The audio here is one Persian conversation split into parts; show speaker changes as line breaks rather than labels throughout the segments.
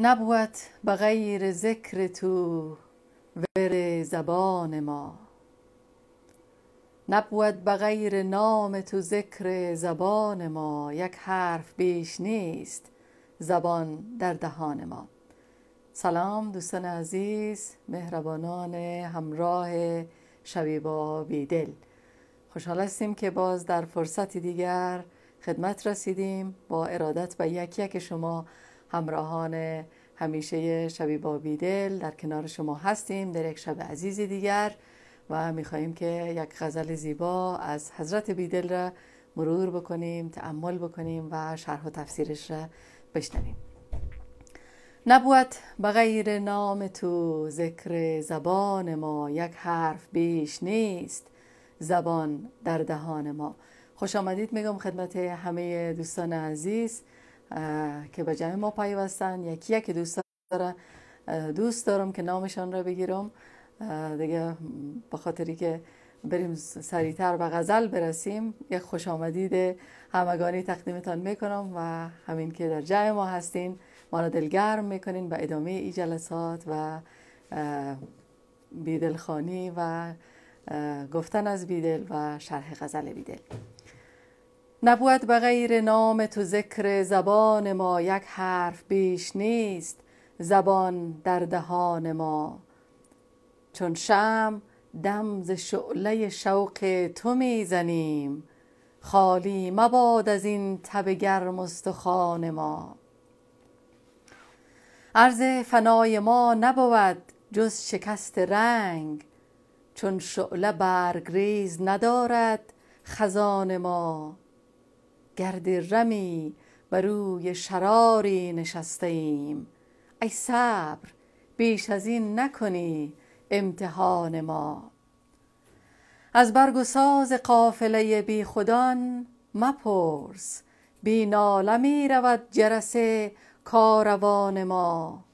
نبود بغیر ذکر تو ور زبان ما نبود بغیر نام تو ذکر زبان ما یک حرف بیش نیست زبان در دهان ما سلام دوستان عزیز مهربانان همراه شبیبا بیدل خوشحال هستیم که باز در فرصت دیگر خدمت رسیدیم با ارادت به یک یک شما همراهان همیشه شبی با بیدل در کنار شما هستیم در یک شب عزیز دیگر و خواهیم که یک غزل زیبا از حضرت بیدل را مرور بکنیم تعمل بکنیم و شرح و تفسیرش را بشنویم نبود بغیر نام تو ذکر زبان ما یک حرف بیش نیست زبان در دهان ما خوش آمدید میگم خدمت همه دوستان عزیز که به جمع ما پیوستن یکی یکی دوست داره دوست دارم که نامشان را بگیرم دیگه به خاطری که بریم سریعتر به غزل برسیم یک خوش آمدید همگانی تقدیمتان میکنم و همین که در جمع ما هستین ما را دلگرم میکنین به ادامه ای جلسات و بیدلخانی و گفتن از بیدل و شرح غزل بیدل نبود به غیر نام تو ذکر زبان ما یک حرف بیش نیست زبان در دهان ما چون شم دم ز شعله شوق تو میزنیم خالی مباد از این تب گرم استخوان ما عرض فنای ما نبود جز شکست رنگ چون شعله برگریز ندارد خزان ما گرد رمی و روی شراری نشسته ایم ای صبر بیش از این نکنی امتحان ما از برگ و ساز قافله بی خودان مپرس بی ناله می رود جرسه کاروان ما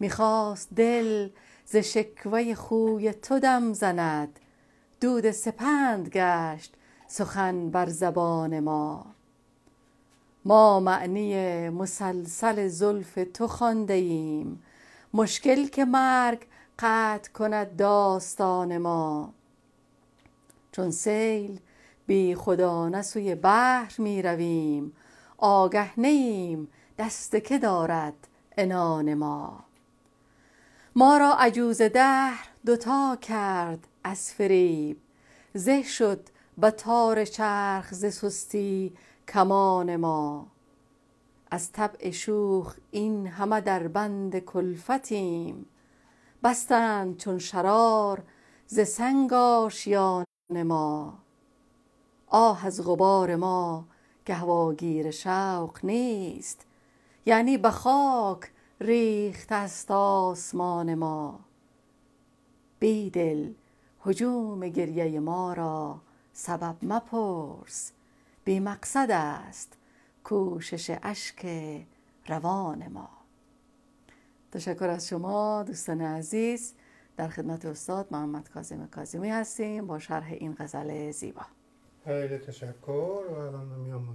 میخواست دل ز شکوه خوی تو دم زند دود سپند گشت سخن بر زبان ما ما معنی مسلسل زلف تو خانده ایم مشکل که مرگ قطع کند داستان ما چون سیل بی خدا نسوی بحر می رویم آگه نیم دست که دارد انان ما ما را عجوز دهر دوتا کرد از فریب زه شد به تار چرخ ز سستی کمان ما از طبع شوخ این همه در بند کلفتیم بستند چون شرار ز سنگ آشیان ما آه از غبار ما که هواگیر شوق نیست یعنی به خاک ریخت است آسمان ما بیدل هجوم گریه ما را سبب مپرس بی مقصد است کوشش اشک روان ما تشکر از شما دوستان عزیز در خدمت استاد محمد کاظم کاظمی هستیم با شرح این غزل زیبا
خیلی تشکر و الان میام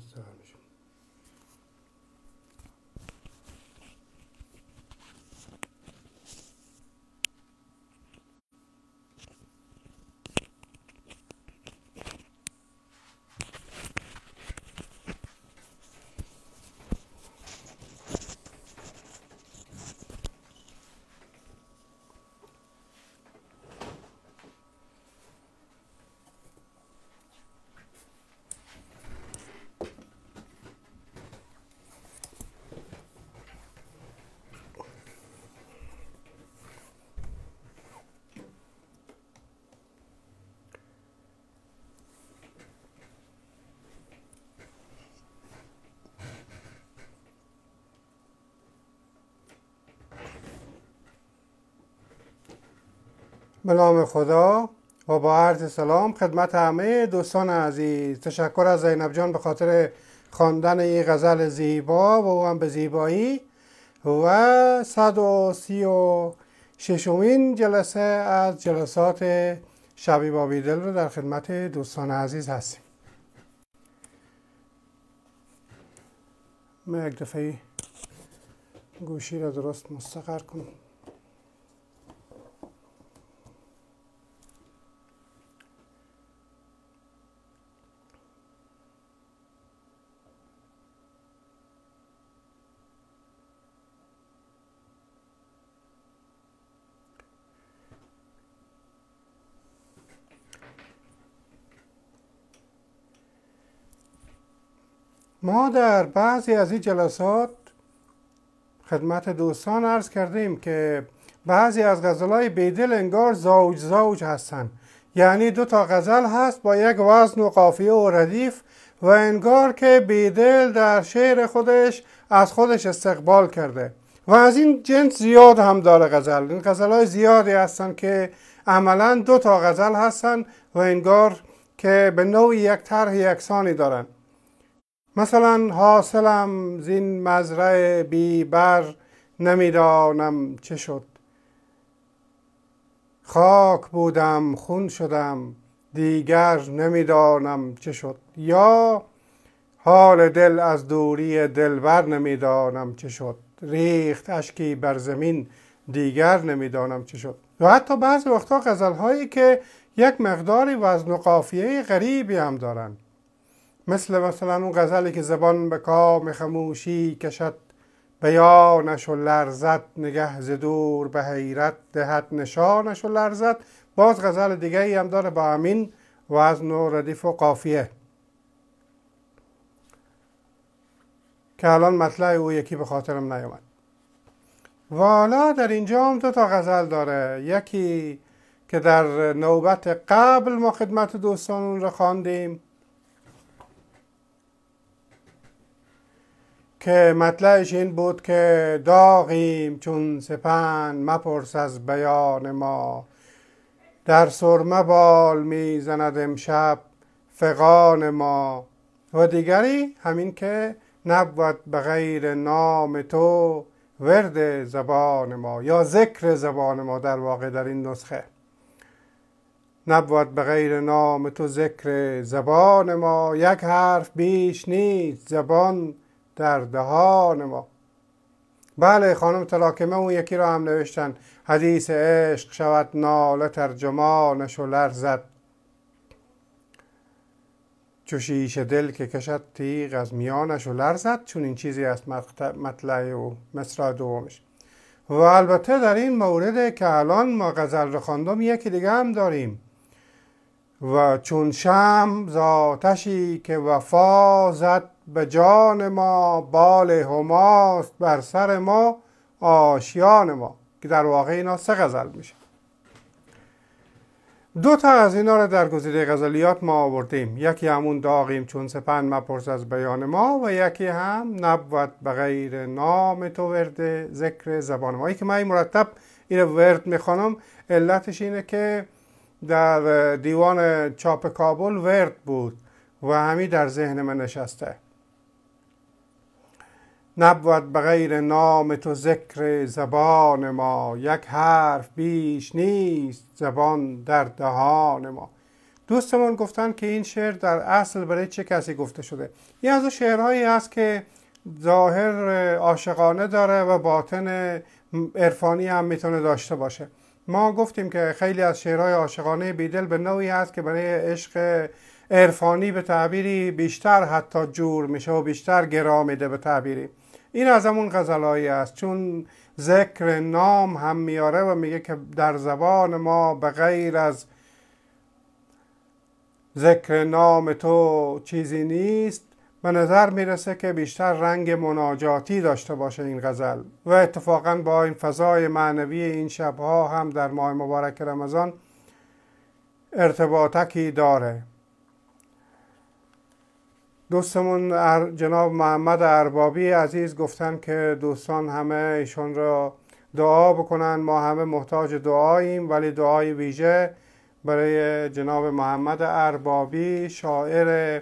به نام خدا و با عرض سلام خدمت همه دوستان عزیز تشکر از زینب جان به خاطر خواندن این غزل زیبا و او هم به زیبایی و 136 جلسه از جلسات شبی بابیدل رو در خدمت دوستان عزیز هستیم من یک دفعه گوشی را درست مستقر کنم ما در بعضی از این جلسات خدمت دوستان عرض کردیم که بعضی از های بیدل انگار زوج زوج هستند یعنی دو تا غزل هست با یک وزن و قافیه و ردیف و انگار که بیدل در شعر خودش از خودش استقبال کرده و از این جنس زیاد هم داره غزل این غزل های زیادی هستن که عملا دو تا غزل هستن و انگار که به نوعی یک طرح یکسانی دارن مثلا حاصلم زین مزرع بیبر نمیدانم چه شد خاک بودم خون شدم دیگر نمیدانم چه شد یا حال دل از دوری دلبر نمیدانم چه شد ریخت اشکی بر زمین دیگر نمیدانم چه شد و حتی بعضی وقتا غزل هایی که یک مقداری وزن و قافیه غریبی هم دارند مثل مثلا اون غزلی که زبان به کام خموشی کشد بیانش و لرزت نگه زدور به حیرت دهد نشانش و لرزد باز غزل دیگه ای هم داره با امین وزن و ردیف و قافیه که الان مطلع او یکی به خاطرم نیومد والا در اینجا هم دو تا غزل داره یکی که در نوبت قبل ما خدمت دوستان رو را خواندیم که مطلعش این بود که داغیم چون سپن مپرس از بیان ما در سرمه بال میزند امشب فقان ما و دیگری همین که نبود به غیر نام تو ورد زبان ما یا ذکر زبان ما در واقع در این نسخه نبود به غیر نام تو ذکر زبان ما یک حرف بیش نیست زبان در دهان ما بله خانم تلاکمه اون یکی را هم نوشتن حدیث عشق شود ناله ترجمانش و لرزد چوشیش دل که کشد تیغ از میانش و لرزد چون این چیزی است مطلع و مصرع دومش و البته در این مورد که الان ما غزل رو خواندم یکی دیگه هم داریم و چون شم زاتشی که وفا زد به جان ما بال هماست بر سر ما آشیان ما که در واقع اینا سه غزل میشه دو تا از اینا رو در گزیده غزلیات ما آوردیم یکی همون داغیم چون سپند مپرس از بیان ما و یکی هم نبود به غیر نام تو ورد ذکر زبان ما ای که من مرتب این ورد میخوانم علتش اینه که در دیوان چاپ کابل ورد بود و همی در ذهن من نشسته نبود به غیر نام تو ذکر زبان ما یک حرف بیش نیست زبان در دهان ما دوستمون گفتن که این شعر در اصل برای چه کسی گفته شده این از شعرهایی است که ظاهر عاشقانه داره و باطن عرفانی هم میتونه داشته باشه ما گفتیم که خیلی از شعرهای عاشقانه بیدل به نوعی هست که برای عشق عرفانی به تعبیری بیشتر حتی جور میشه و بیشتر گرا میده به تعبیری این از همون غزلایی است چون ذکر نام هم میاره و میگه که در زبان ما به غیر از ذکر نام تو چیزی نیست به نظر میرسه که بیشتر رنگ مناجاتی داشته باشه این غزل و اتفاقا با این فضای معنوی این شبها هم در ماه مبارک رمضان ارتباطکی داره دوستمون جناب محمد اربابی عزیز گفتن که دوستان همه ایشون را دعا بکنن ما همه محتاج دعاییم ولی دعای ویژه برای جناب محمد اربابی شاعر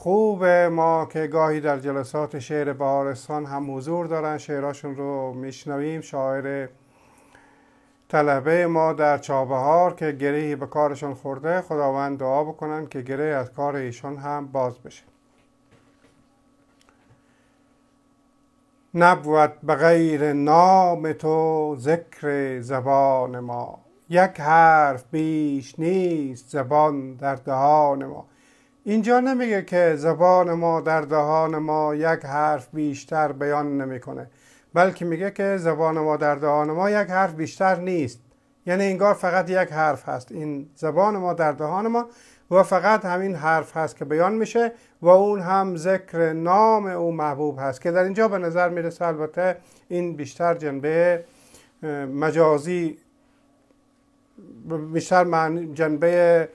خوب ما که گاهی در جلسات شعر بهارستان هم حضور دارن شعراشون رو میشنویم شاعر طلبه ما در چابهار که گریه به کارشون خورده خداوند دعا بکنن که گریه از کار ایشون هم باز بشه نبود به غیر نام تو ذکر زبان ما یک حرف بیش نیست زبان در دهان ما اینجا نمیگه که زبان ما در دهان ما یک حرف بیشتر بیان نمیکنه بلکه میگه که زبان ما در دهان ما یک حرف بیشتر نیست یعنی انگار فقط یک حرف هست این زبان ما در دهان ما و فقط همین حرف هست که بیان میشه و اون هم ذکر نام او محبوب هست که در اینجا به نظر میرسه البته این بیشتر جنبه مجازی بیشتر جنبه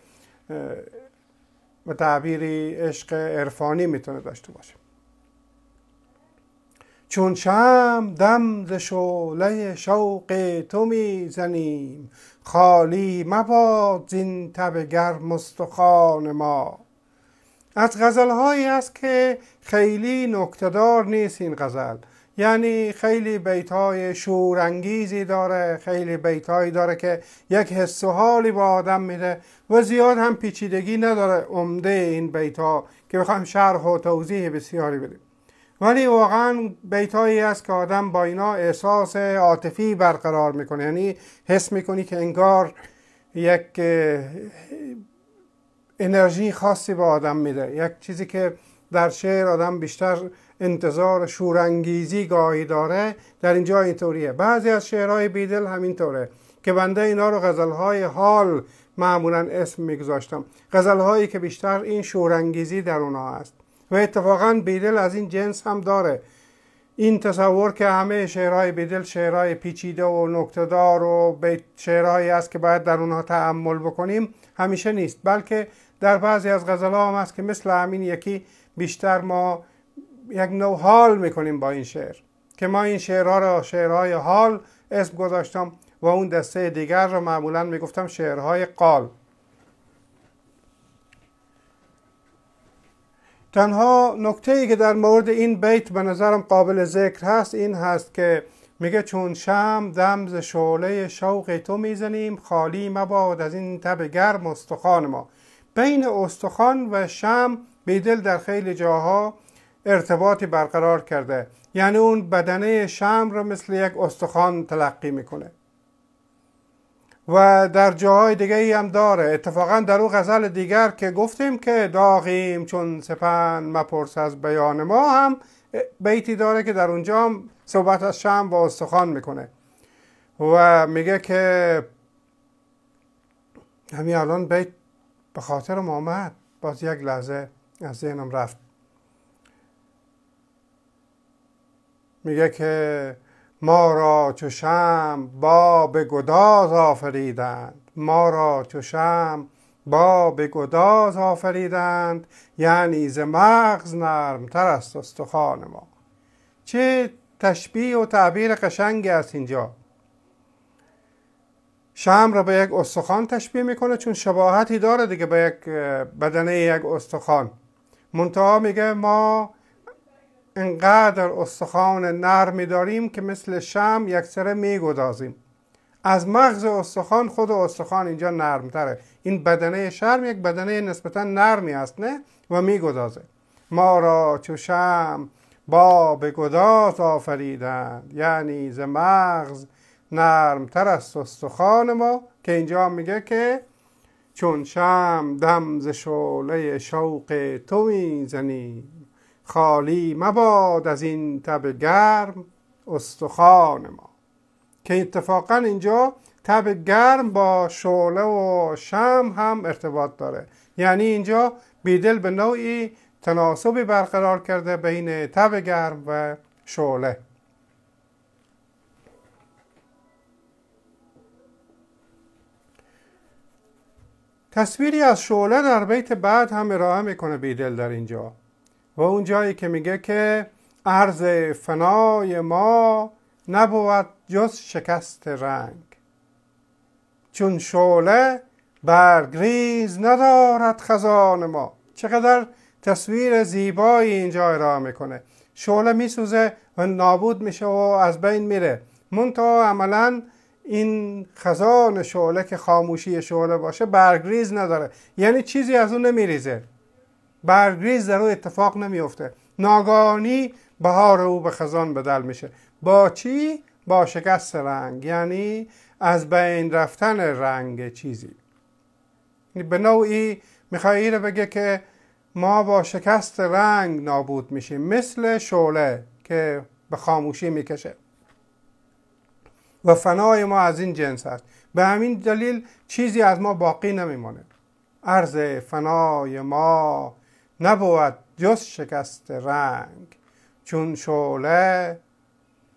به تعبیری عشق عرفانی میتونه داشته باشه چون شم دم ز شعله شوق تو میزنیم خالی مباد زین تب گرم ما از غزل هایی است که خیلی نکتدار نیست این غزل یعنی خیلی بیت های شورانگیزی داره خیلی بیت داره که یک حس و حالی با آدم میده و زیاد هم پیچیدگی نداره عمده این بیت ها که بخوام شرح و توضیح بسیاری بدیم ولی واقعا بیت هایی است که آدم با اینا احساس عاطفی برقرار میکنه یعنی حس میکنی که انگار یک انرژی خاصی به آدم میده یک چیزی که در شعر آدم بیشتر انتظار شورانگیزی گاهی داره در اینجا اینطوریه بعضی از شعرهای بیدل همینطوره که بنده اینا رو غزلهای حال معمولا اسم میگذاشتم غزلهایی که بیشتر این شورانگیزی در اونا است. و اتفاقا بیدل از این جنس هم داره این تصور که همه شعرهای بیدل شعرهای پیچیده و نکتدار و شعرهایی است که باید در اونها تعمل بکنیم همیشه نیست بلکه در بعضی از غزلها هم است که مثل همین یکی بیشتر ما یک حال میکنیم با این شعر که ما این شعرها را شعرهای حال اسم گذاشتم و اون دسته دیگر را معمولا میگفتم شعرهای قال تنها نکته ای که در مورد این بیت به نظرم قابل ذکر هست این هست که میگه چون شم دمز شعله شوق تو میزنیم خالی مباد از این تب گرم استخان ما بین استخوان و شم بیدل در خیلی جاها ارتباطی برقرار کرده یعنی اون بدنه شم رو مثل یک استخوان تلقی میکنه و در جاهای دیگه ای هم داره اتفاقا در اون غزل دیگر که گفتیم که داغیم چون سپن مپرس از بیان ما هم بیتی داره که در اونجا هم صحبت از شم و استخوان میکنه و میگه که همین الان بیت به خاطرم آمد باز یک لحظه از ذهنم رفت میگه که ما را چو شم با به گداز آفریدند ما را چو شم با به گداز آفریدند یعنی ز مغز نرمتر است استخوان ما چه تشبیه و تعبیر قشنگی است اینجا شم را به یک استخوان تشبیه میکنه چون شباهتی داره دیگه به یک بدنه یک استخوان منتها میگه ما انقدر استخوان نرمی داریم که مثل شم می گدازیم از مغز استخوان خود استخوان اینجا نرمتره این بدنه شرم یک بدنه نسبتا نرمی است نه و میگدازه ما را چو شم با به گداز آفریدند یعنی ز مغز نرمتر است استخوان ما که اینجا میگه که چون شم دم ز شوق تو میزنی خالی مباد از این تب گرم استخوان ما که اتفاقا اینجا تب گرم با شعله و شم هم ارتباط داره یعنی اینجا بیدل به نوعی تناسبی برقرار کرده بین تب گرم و شعله تصویری از شعله در بیت بعد هم ارائه میکنه بیدل در اینجا و اون جایی که میگه که عرض فنای ما نبود جز شکست رنگ چون شعله برگریز ندارد خزان ما چقدر تصویر زیبایی اینجا ارائه میکنه شعله میسوزه و نابود میشه و از بین میره منتها عملا این خزان شعله که خاموشی شعله باشه برگریز نداره یعنی چیزی از اون نمیریزه برگریز در او اتفاق نمیفته ناگانی بهار او به خزان بدل میشه با چی؟ با شکست رنگ یعنی از بین رفتن رنگ چیزی یعنی به نوعی میخوای بگه که ما با شکست رنگ نابود میشیم مثل شعله که به خاموشی میکشه و فنای ما از این جنس است به همین دلیل چیزی از ما باقی نمیمانه عرض فنای ما نبود جز شکست رنگ چون شعله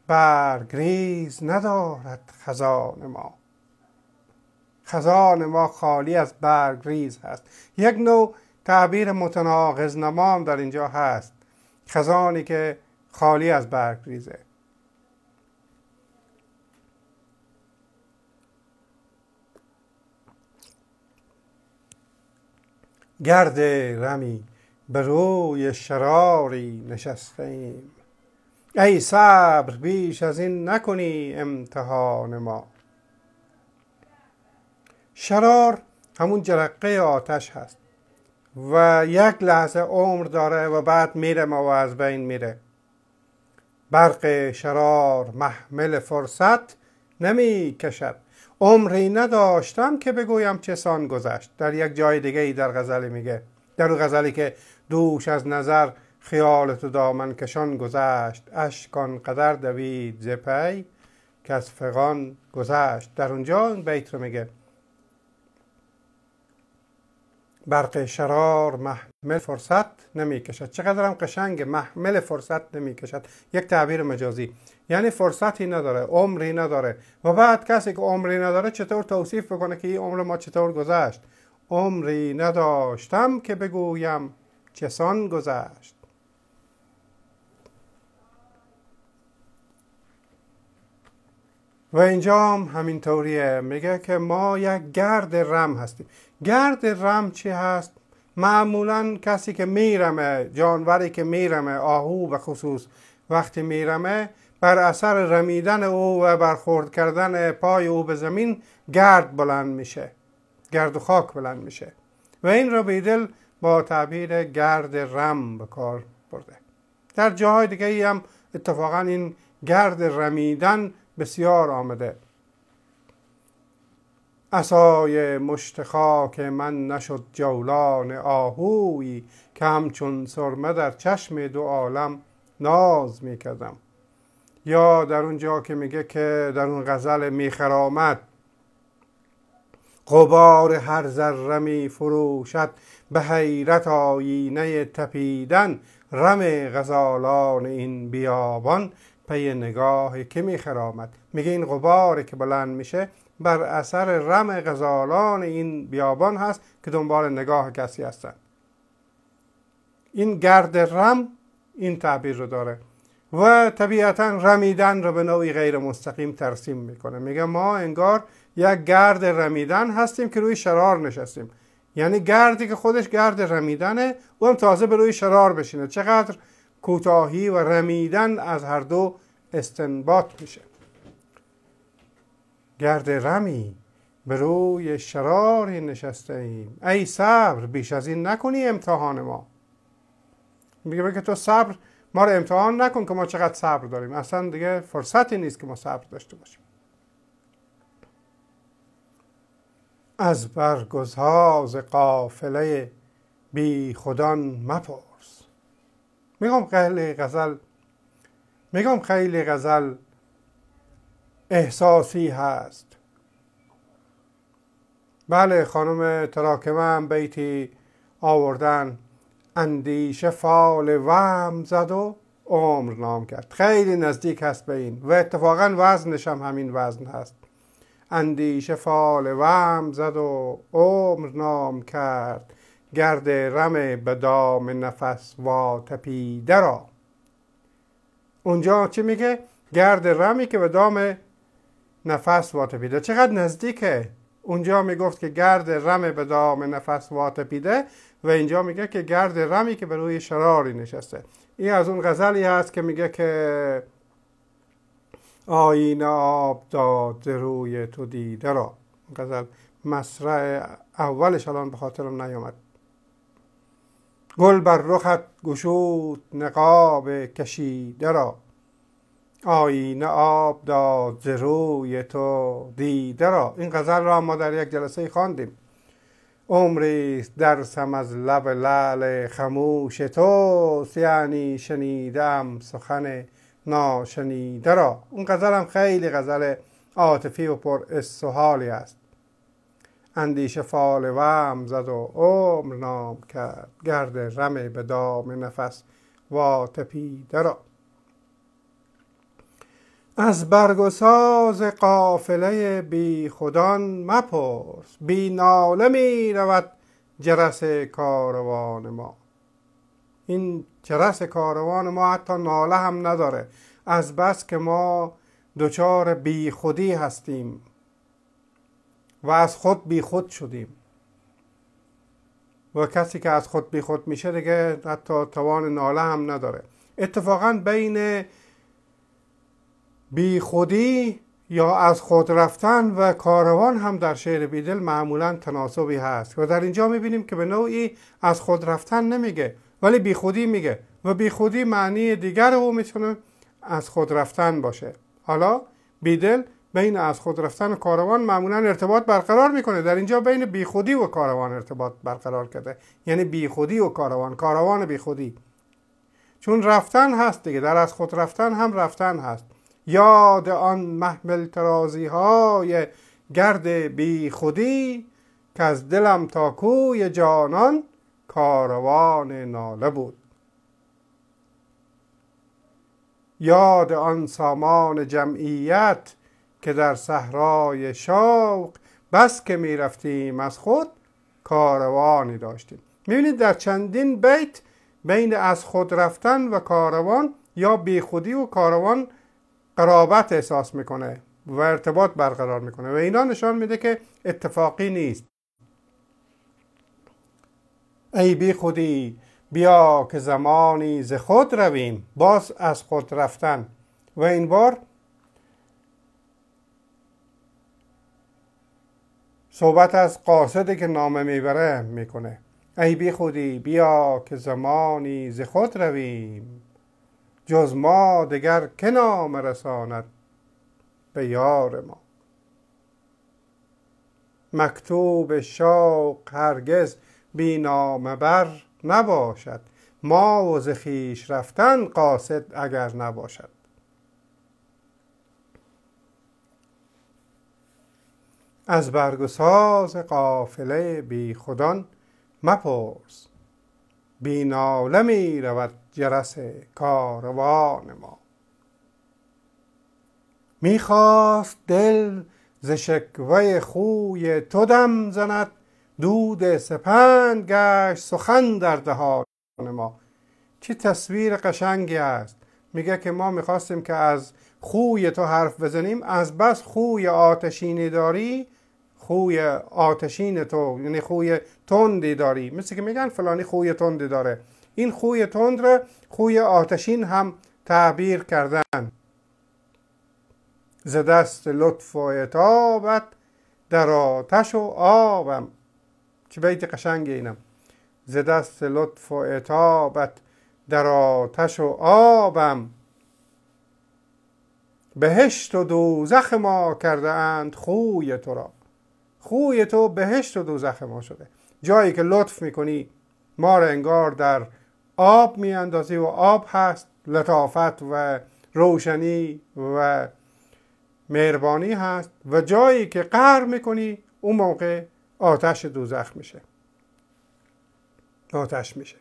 برگریز ندارد خزان ما خزان ما خالی از برگریز هست یک نوع تعبیر متناقض نمام در اینجا هست خزانی که خالی از برگریزه گرد رمی به روی شراری نشسته ایم ای صبر بیش از این نکنی امتحان ما شرار همون جرقه آتش هست و یک لحظه عمر داره و بعد میره ما و از بین میره برق شرار محمل فرصت نمی کشد عمری نداشتم که بگویم چه سان گذشت در یک جای دیگه ای در غزلی میگه در اون غزلی که دوش از نظر خیال تو دامن کشان گذشت اشکان قدر دوید زپی که از فقان گذشت در اونجا این بیت رو میگه برق شرار محمل فرصت نمیکشد چقدر هم قشنگ محمل فرصت نمیکشد یک تعبیر مجازی یعنی فرصتی نداره عمری نداره و بعد کسی که عمری نداره چطور توصیف بکنه که این عمر ما چطور گذشت عمری نداشتم که بگویم چسان گذشت و اینجا هم همینطوریه میگه که ما یک گرد رم هستیم گرد رم چی هست؟ معمولا کسی که میرمه جانوری که میرمه آهو به خصوص وقتی میرمه بر اثر رمیدن او و برخورد کردن پای او به زمین گرد بلند میشه گرد و خاک بلند میشه و این را به دل با تعبیر گرد رم به کار برده در جاهای دیگه ای هم اتفاقا این گرد رمیدن بسیار آمده اسای مشت خاک من نشد جولان آهویی که همچون سرمه در چشم دو عالم ناز میکردم یا در اون جا که میگه که در اون غزل میخرامد قبار هر ذره می فروشد به حیرت آینه تپیدن رم غزالان این بیابان پی نگاه که میخرامد میگه این غباری که بلند میشه بر اثر رم غزالان این بیابان هست که دنبال نگاه کسی هستن این گرد رم این تعبیر رو داره و طبیعتا رمیدن رو به نوعی غیر مستقیم ترسیم میکنه میگه ما انگار یک گرد رمیدن هستیم که روی شرار نشستیم یعنی گردی که خودش گرد رمیدنه او هم تازه به روی شرار بشینه چقدر کوتاهی و رمیدن از هر دو استنباط میشه گرد رمی به روی شراری نشسته ایم ای صبر بیش از این نکنی امتحان ما میگه که تو صبر ما رو امتحان نکن که ما چقدر صبر داریم اصلا دیگه فرصتی نیست که ما صبر داشته باشیم از برگزاز قافله بی خودان مپرس میگم خیلی غزل میگم خیلی غزل احساسی هست بله خانم تراکمه هم بیتی آوردن اندیشه فال وم زد و عمر نام کرد خیلی نزدیک هست به این و اتفاقا وزنش هم همین وزن هست اندیشه فال وم زد و عمر نام کرد گرد رم به دام نفس وا تپیده را اونجا چی میگه گرد رمی که به دام نفس تپیده چقدر نزدیکه اونجا میگفت که گرد رم به دام نفس تپیده و اینجا میگه که گرد رمی که به روی شراری نشسته این از اون غزلی هست که میگه که آین آب داد روی تو دیده را غزل مصرع اولش الان به خاطرم نیامد گل بر رخت گشود نقاب کشیده را آینه آب داد ز روی تو دیده را این غزل را ما در یک جلسه خواندیم عمری درسم از لب لعل خموش تو یعنی شنیدم سخن ناشنیده را اون غزل هم خیلی غزل عاطفی و پر استحالی است اندیشه فال وم زد و عمر نام کرد گرد رم به دام نفس وا تپیده را از برگساز قافله بی خودان مپرس بی ناله می رود جرس کاروان ما این جرس کاروان ما حتی ناله هم نداره از بس که ما دچار بی خودی هستیم و از خود بی خود شدیم و کسی که از خود بی خود میشه دیگه حتی توان ناله هم نداره اتفاقا بین بی خودی یا از خود رفتن و کاروان هم در شعر بیدل معمولا تناسبی هست و در اینجا میبینیم که به نوعی از خود رفتن نمیگه ولی بیخودی میگه و بیخودی معنی دیگر او میتونه از خود رفتن باشه حالا بیدل بین از خود رفتن و کاروان معمولا ارتباط برقرار میکنه در اینجا بین بیخودی و کاروان ارتباط برقرار کرده یعنی بیخودی و کاروان کاروان بیخودی چون رفتن هست دیگه در از خود رفتن هم رفتن هست یاد آن محمل ترازی های گرد بی خودی که از دلم تا کوی جانان کاروان ناله بود یاد آن سامان جمعیت که در صحرای شوق بس که می رفتیم از خود کاروانی داشتیم میبینید در چندین بیت بین از خود رفتن و کاروان یا بیخودی و کاروان قرابت احساس میکنه و ارتباط برقرار میکنه و اینا نشان میده که اتفاقی نیست ای بی خودی بیا که زمانی ز خود رویم باز از خود رفتن و این بار صحبت از قاصدی که نامه میبره میکنه ای بی خودی بیا که زمانی ز خود رویم جز ما دگر که نام رساند به یار ما مکتوب شوق هرگز بی نامبر نباشد ما و زخیش رفتن قاصد اگر نباشد از برگ ساز قافله بی خودان مپرس بی ناله می رود جرس کاروان ما میخواست دل ز شکوه خوی تو دم زند دود سپند گشت سخن در دهان ما چه تصویر قشنگی است میگه که ما میخواستیم که از خوی تو حرف بزنیم از بس خوی آتشینی داری خوی آتشین تو یعنی خوی تندی داری مثل که میگن فلانی خوی تندی داره این خوی تند را خوی آتشین هم تعبیر کردن ز دست لطف و اطابت در آتش و آبم چه بیت قشنگ اینم ز دست لطف و اعتابت در آتش و آبم بهشت و دوزخ ما کرده اند خوی تو را خوی تو بهشت و دوزخ ما شده جایی که لطف میکنی ما را انگار در آب میاندازی و آب هست لطافت و روشنی و مهربانی هست و جایی که قهر میکنی اون موقع آتش دوزخ میشه آتش میشه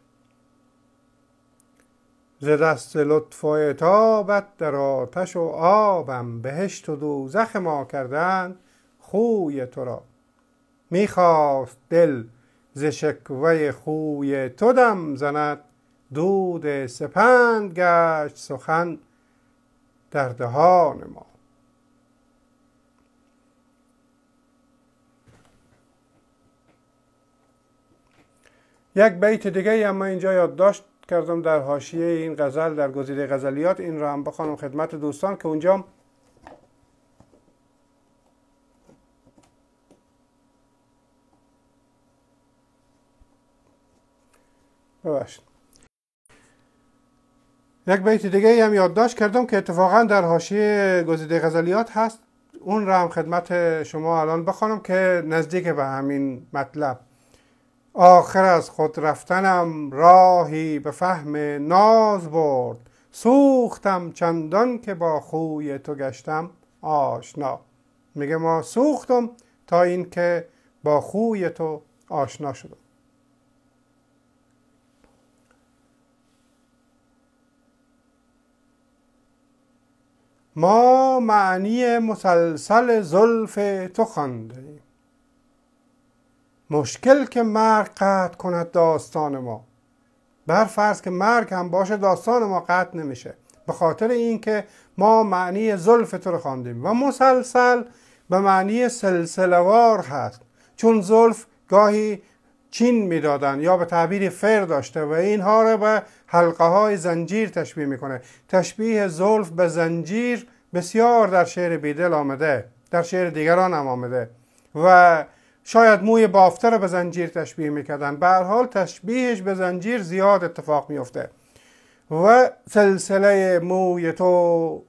ز دست لطف و اطابت در آتش و آبم بهشت و دوزخ ما کردن خوی تو را میخواست دل ز شکوه خوی تو دم زند دود سپند گشت سخن در دهان ما یک بیت دیگه ای اما اینجا یادداشت کردم در حاشیه این غزل در گزیده غزلیات این را هم بخوانم خدمت دوستان که اونجا ببخشید یک بیت دیگه هم یادداشت کردم که اتفاقا در حاشیه گزیده غزلیات هست اون را هم خدمت شما الان بخوانم که نزدیک به همین مطلب آخر از خود رفتنم راهی به فهم ناز برد سوختم چندان که با خوی تو گشتم آشنا میگه ما سوختم تا اینکه با خوی تو آشنا شدم ما معنی مسلسل زلف تو خواندیم مشکل که مرگ قطع کند داستان ما بر فرض که مرگ هم باشه داستان ما قطع نمیشه به خاطر اینکه ما معنی زلف تو رو خواندیم و مسلسل به معنی سلسلوار هست چون زلف گاهی چین میدادن یا به تعبیر فر داشته و اینها رو به حلقه های زنجیر تشبیه میکنه تشبیه زلف به زنجیر بسیار در شعر بیدل آمده در شعر دیگران هم آمده و شاید موی بافته رو به زنجیر تشبیه میکردن به حال تشبیهش به زنجیر زیاد اتفاق میفته و سلسله موی تو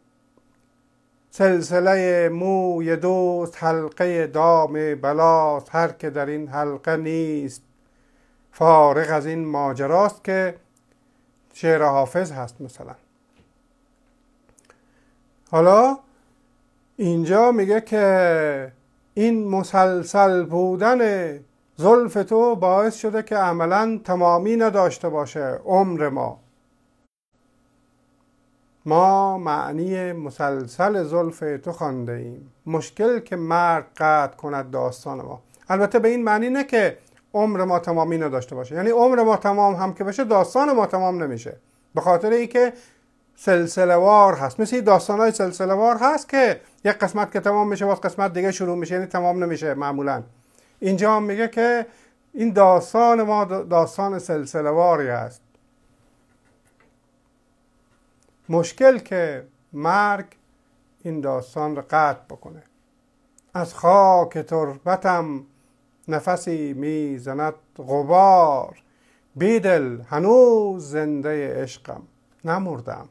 سلسله موی دوست حلقه دام بلاست هر که در این حلقه نیست فارغ از این ماجراست که شعر حافظ هست مثلا حالا اینجا میگه که این مسلسل بودن زلف تو باعث شده که عملا تمامی نداشته باشه عمر ما ما معنی مسلسل زلف تو خوانده ایم مشکل که مرگ قطع کند داستان ما البته به این معنی نه که عمر ما تمامی نداشته باشه یعنی عمر ما تمام هم که بشه داستان ما تمام نمیشه به خاطر اینکه سلسلوار هست مثل داستان های سلسلوار هست که یک قسمت که تمام میشه باز قسمت دیگه شروع میشه یعنی تمام نمیشه معمولا اینجا میگه که این داستان ما داستان سلسلواری است مشکل که مرگ این داستان را قطع بکنه از خاک تربتم نفسی میزند غبار بیدل هنوز زنده عشقم نمردم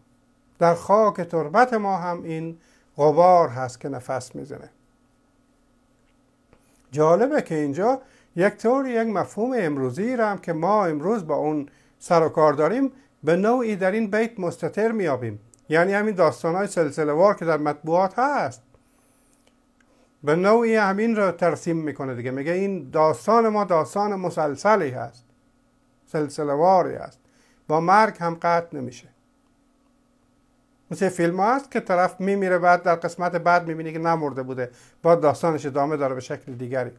در خاک تربت ما هم این غبار هست که نفس میزنه جالبه که اینجا یک طور یک مفهوم امروزی را هم که ما امروز با اون سر و کار داریم به نوعی در این بیت مستطر میابیم یعنی همین داستان های سلسله وار که در مطبوعات هست به نوعی همین را ترسیم میکنه دیگه میگه این داستان ما داستان مسلسلی هست سلسله واری هست با مرگ هم قطع نمیشه مثل فیلم هست که طرف میمیره بعد در قسمت بعد میبینی که نمرده بوده با داستانش ادامه داره به شکل دیگری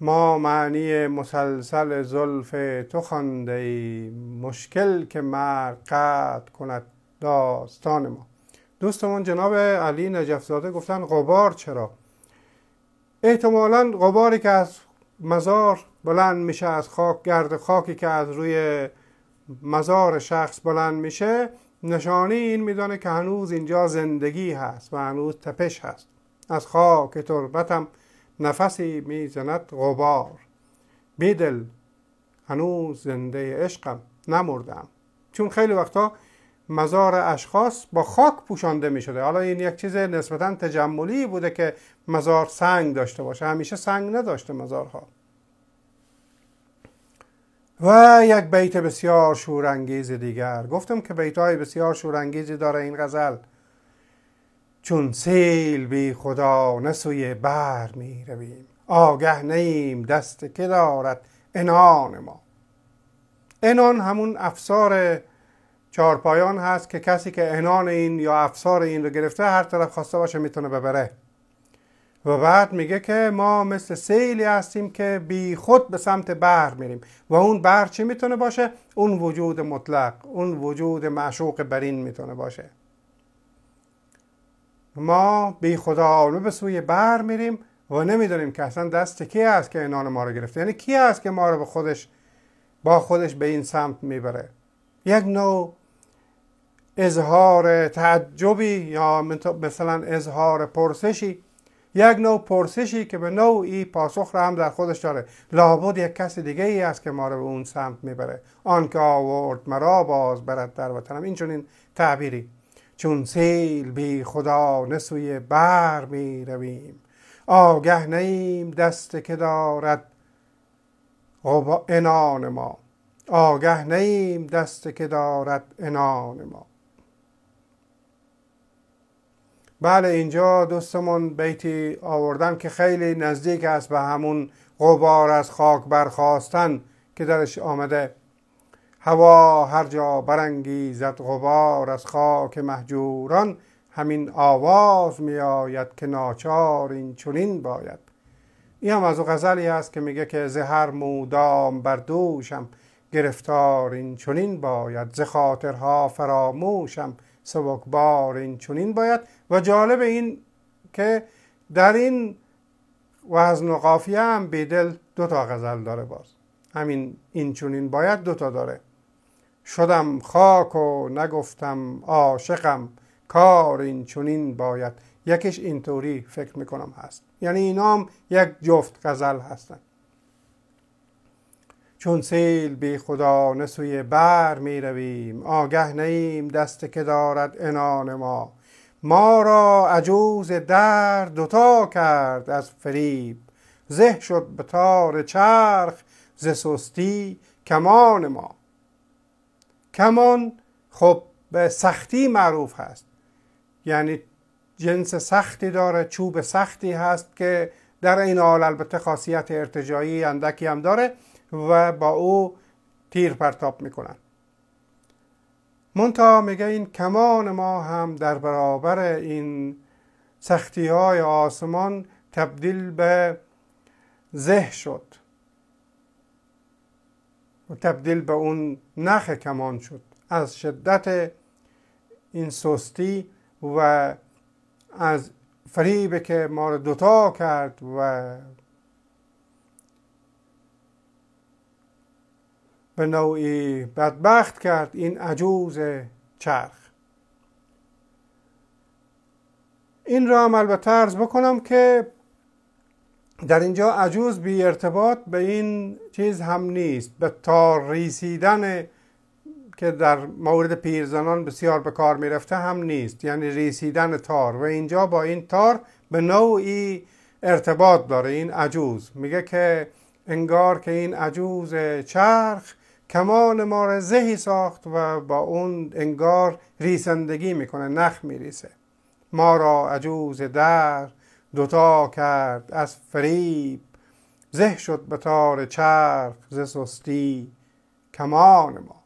ما معنی مسلسل زلف تو خانده ای مشکل که مرد کند داستان ما دوستمون جناب علی نجفزاده گفتن غبار چرا احتمالا غباری که از مزار بلند میشه از خاک گرد خاکی که از روی مزار شخص بلند میشه نشانه این میدانه که هنوز اینجا زندگی هست و هنوز تپش هست از خاک تربتم نفسی میزند غبار بیدل هنوز زنده عشقم نمردم چون خیلی وقتا مزار اشخاص با خاک پوشانده می شده حالا این یک چیز نسبتا تجملی بوده که مزار سنگ داشته باشه همیشه سنگ نداشته مزارها و یک بیت بسیار شورانگیز دیگر گفتم که بیت های بسیار شورانگیزی داره این غزل چون سیل بی خدا نسوی بر می رویم آگه نیم دست که دارد انان ما انان همون افسار چارپایان هست که کسی که انان این یا افسار این رو گرفته هر طرف خواسته باشه میتونه ببره و بعد میگه که ما مثل سیلی هستیم که بی خود به سمت بر میریم و اون بر چی میتونه باشه؟ اون وجود مطلق اون وجود معشوق برین میتونه باشه ما بی خدا به سوی بر میریم و نمیدونیم که اصلا دست کی است که انان ما رو گرفته یعنی کی است که ما رو به خودش با خودش به این سمت میبره یک نوع اظهار تعجبی یا مثلا اظهار پرسشی یک نوع پرسشی که به نوعی پاسخ را هم در خودش داره لابد یک کس دیگه ای است که ما رو به اون سمت میبره آن که آورد مرا باز برد در وطنم این چنین تعبیری چون سیل بی خدا نسوی بر می رویم آگه نیم دست که دارد انان ما آگه نیم دست که دارد انان ما بله اینجا دوستمون بیتی آوردن که خیلی نزدیک است به همون غبار از خاک برخواستن که درش آمده هوا هر جا برنگی زد غبار از خاک محجوران همین آواز می آید که ناچار این چنین باید این هم از او غزلی است که میگه که زهر مودام بر دوشم گرفتار این چنین باید ز خاطرها فراموشم سبکبار این چونین باید و جالب این که در این وزن و قافیه هم بیدل دوتا تا غزل داره باز همین این چونین باید دوتا داره شدم خاک و نگفتم عاشقم کار این چونین باید یکیش اینطوری فکر میکنم هست یعنی اینا یک جفت غزل هستن چون سیل بی خدا نسوی بر می رویم آگه نیم دست که دارد انان ما ما را عجوز در دوتا کرد از فریب زه شد به تار چرخ ز سستی کمان ما کمان خب به سختی معروف هست یعنی جنس سختی داره چوب سختی هست که در این حال البته خاصیت ارتجایی اندکی هم داره و با او تیر پرتاب میکنن منتها میگه این کمان ما هم در برابر این سختی های آسمان تبدیل به زه شد و تبدیل به اون نخ کمان شد از شدت این سستی و از فریب که ما رو دوتا کرد و به نوعی بدبخت کرد این عجوز چرخ این را هم البته ارز بکنم که در اینجا عجوز بی ارتباط به این چیز هم نیست به تار ریسیدن که در مورد پیرزنان بسیار به کار میرفته هم نیست یعنی ریسیدن تار و اینجا با این تار به نوعی ارتباط داره این عجوز میگه که انگار که این عجوز چرخ کمان ما را ذهی ساخت و با اون انگار ریسندگی میکنه نخ میریسه ما را عجوز در دوتا کرد از فریب زه شد به تار چرخ ز سستی کمان ما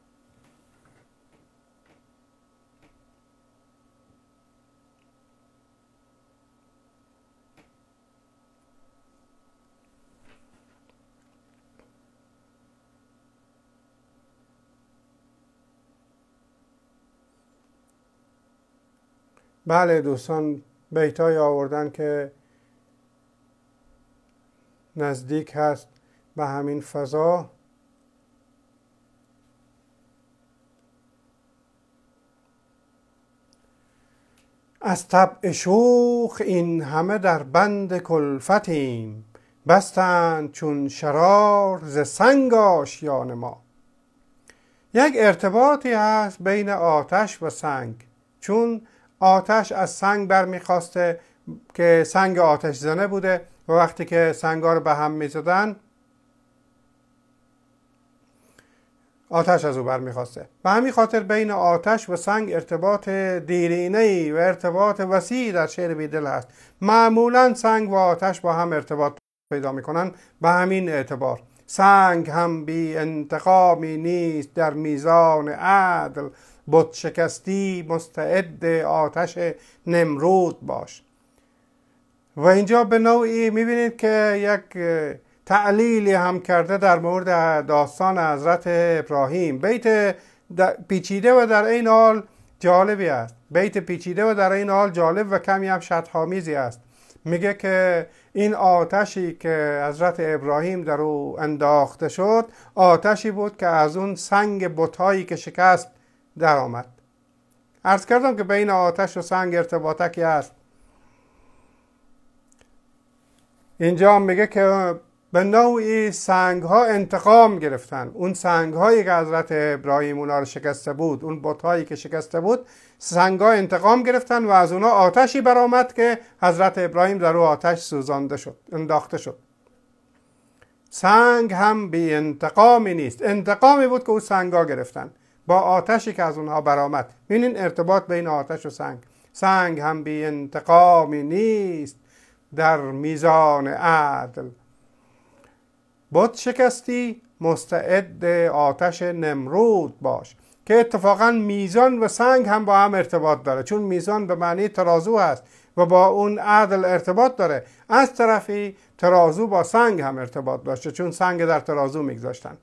بله دوستان بیتای آوردن که نزدیک هست به همین فضا از طبع شوخ این همه در بند کلفتیم بستن چون شرار ز سنگ آشیان ما یک ارتباطی هست بین آتش و سنگ چون آتش از سنگ برمیخواسته که سنگ آتش زنه بوده و وقتی که ها رو به هم میزدن آتش از او برمیخواسته به همین خاطر بین آتش و سنگ ارتباط دیرینه و ارتباط وسیعی در شعر بیدل هست معمولا سنگ و آتش با هم ارتباط پیدا میکنن به همین اعتبار سنگ هم بی انتقامی نیست در میزان عدل بت شکستی مستعد آتش نمرود باش و اینجا به نوعی میبینید که یک تعلیلی هم کرده در مورد داستان حضرت ابراهیم بیت پیچیده و در این حال جالبی است بیت پیچیده و در این حال جالب و کمی هم شطحامیزی است میگه که این آتشی که حضرت ابراهیم در او انداخته شد آتشی بود که از اون سنگ بتهایی که شکست آمد عرض کردم که بین آتش و سنگ ارتباطکی هست اینجا میگه که به نوعی سنگ ها انتقام گرفتن اون سنگ هایی که حضرت ابراهیم اونا رو شکسته بود اون بت هایی که شکسته بود سنگ ها انتقام گرفتن و از اونا آتشی برآمد که حضرت ابراهیم در او آتش سوزانده شد انداخته شد سنگ هم بی انتقامی نیست انتقامی بود که اون سنگ ها گرفتن با آتشی که از اونها برآمد ببینین ارتباط بین آتش و سنگ سنگ هم بی انتقامی نیست در میزان عدل بت شکستی مستعد آتش نمرود باش که اتفاقا میزان و سنگ هم با هم ارتباط داره چون میزان به معنی ترازو است و با اون عدل ارتباط داره از طرفی ترازو با سنگ هم ارتباط داشته چون سنگ در ترازو میگذاشتن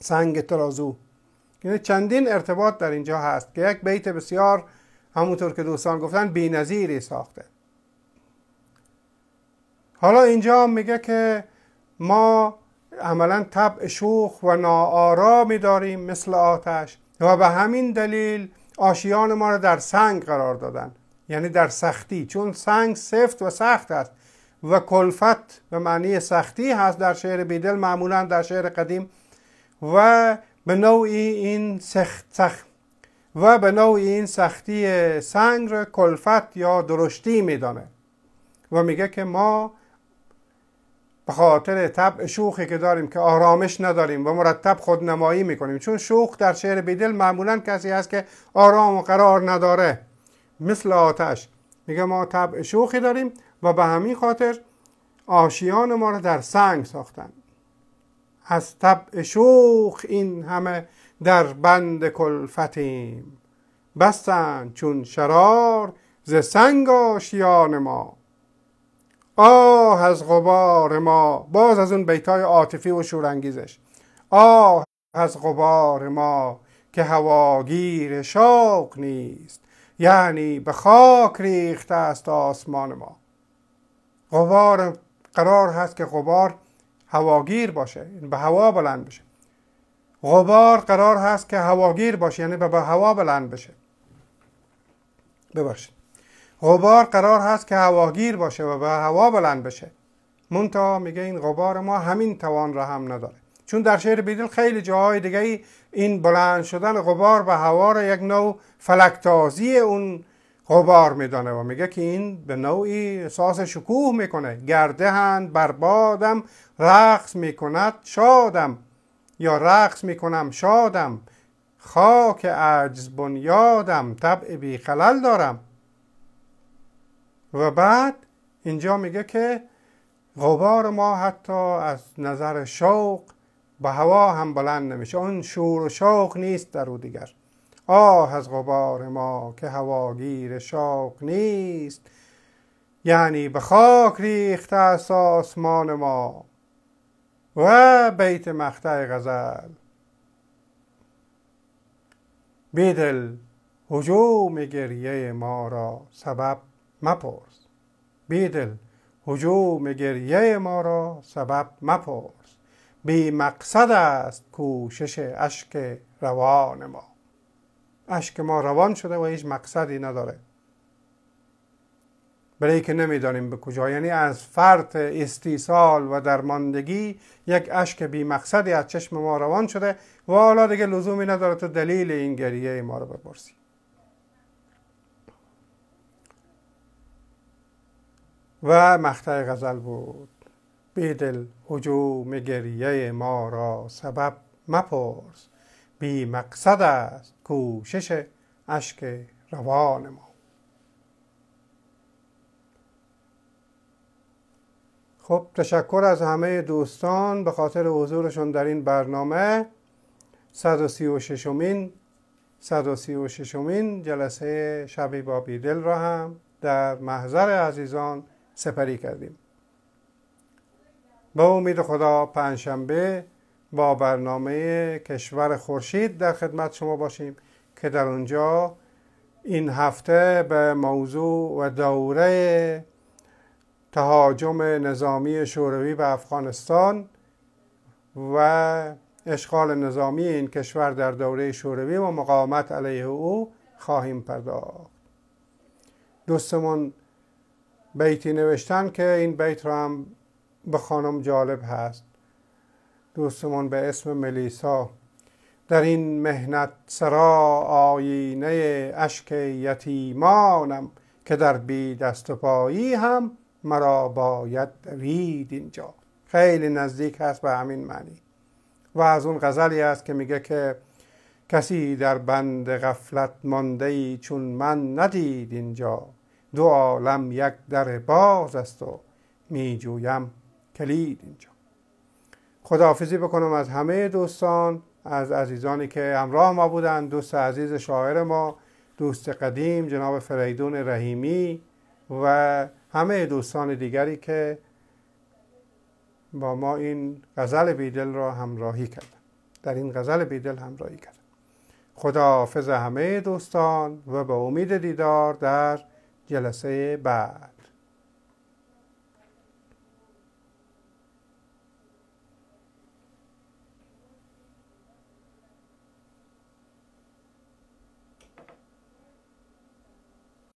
سنگ ترازو یعنی چندین ارتباط در اینجا هست که یک بیت بسیار همونطور که دوستان گفتن بینظیری ساخته حالا اینجا میگه که ما عملا طبع شوخ و ناآرامی داریم مثل آتش و به همین دلیل آشیان ما را در سنگ قرار دادن یعنی در سختی چون سنگ سفت و سخت است و کلفت به معنی سختی هست در شعر بیدل معمولا در شعر قدیم و به نوعی این سخت, سخ و به نوعی این سختی سنگ را کلفت یا درشتی میدانه و میگه که ما به خاطر طبع شوخی که داریم که آرامش نداریم و مرتب خودنمایی میکنیم چون شوخ در شعر بیدل معمولا کسی است که آرام و قرار نداره مثل آتش میگه ما طبع شوخی داریم و به همین خاطر آشیان ما را در سنگ ساختن از طبع شوخ این همه در بند کلفتیم بستن چون شرار ز سنگ آشیان ما آه از غبار ما باز از اون بیتای عاطفی و شورانگیزش آه از غبار ما که هواگیر شوق نیست یعنی به خاک ریخته است آسمان ما غبار قرار هست که غبار هواگیر باشه یعنی به هوا بلند بشه غبار قرار هست که هواگیر باشه یعنی به هوا بلند بشه ببخشید غبار قرار هست که هواگیر باشه و به هوا بلند بشه مونتا میگه این غبار ما همین توان را هم نداره چون در شعر بیدل خیلی جاهای دیگه این بلند شدن غبار به هوا را یک نوع فلکتازی اون قبار میدانه و میگه که این به نوعی احساس شکوه میکنه گرده هند بربادم رقص میکند شادم یا رقص میکنم شادم خاک عجز بنیادم طبع بی خلل دارم و بعد اینجا میگه که غبار ما حتی از نظر شوق به هوا هم بلند نمیشه اون شور و شوق نیست در او دیگر آه از غبار ما که هواگیر شاق نیست یعنی به خاک ریخته است آسمان ما و بیت مقطع غزل بیدل حجوم گریه ما را سبب مپرس بیدل حجوم گریه ما را سبب مپرس بی مقصد است کوشش اشک روان ما اشک ما روان شده و هیچ مقصدی نداره برای که نمیدانیم به کجا یعنی از فرط استیصال و درماندگی یک اشک بی مقصدی از چشم ما روان شده و حالا دیگه لزومی نداره تو دلیل این گریه ای ما رو بپرسی و مقطع غزل بود بیدل حجوم گریه ما را سبب مپرس بی مقصد است کوشش اشک روان ما خب تشکر از همه دوستان به خاطر حضورشون در این برنامه 136 امین 136 امین جلسه شبی با بیدل را هم در محضر عزیزان سپری کردیم به امید خدا پنجشنبه با برنامه کشور خورشید در خدمت شما باشیم که در اونجا این هفته به موضوع و دوره تهاجم نظامی شوروی به افغانستان و اشغال نظامی این کشور در دوره شوروی و مقاومت علیه او خواهیم پرداخت دوستمون بیتی نوشتن که این بیت را هم به خانم جالب هست دوستمون به اسم ملیسا در این مهنت سرا آینه اشک یتیمانم که در بی دست و پایی هم مرا باید دوید اینجا خیلی نزدیک هست به همین معنی و از اون غزلی است که میگه که کسی در بند غفلت مانده ای چون من ندید اینجا دو عالم یک در باز است و میجویم کلید اینجا خداحافظی بکنم از همه دوستان از عزیزانی که همراه ما بودند دوست عزیز شاعر ما دوست قدیم جناب فریدون رحیمی و همه دوستان دیگری که با ما این غزل بیدل را همراهی کرد، در این غزل بیدل همراهی خدا خداحافظ همه دوستان و به امید دیدار در جلسه بعد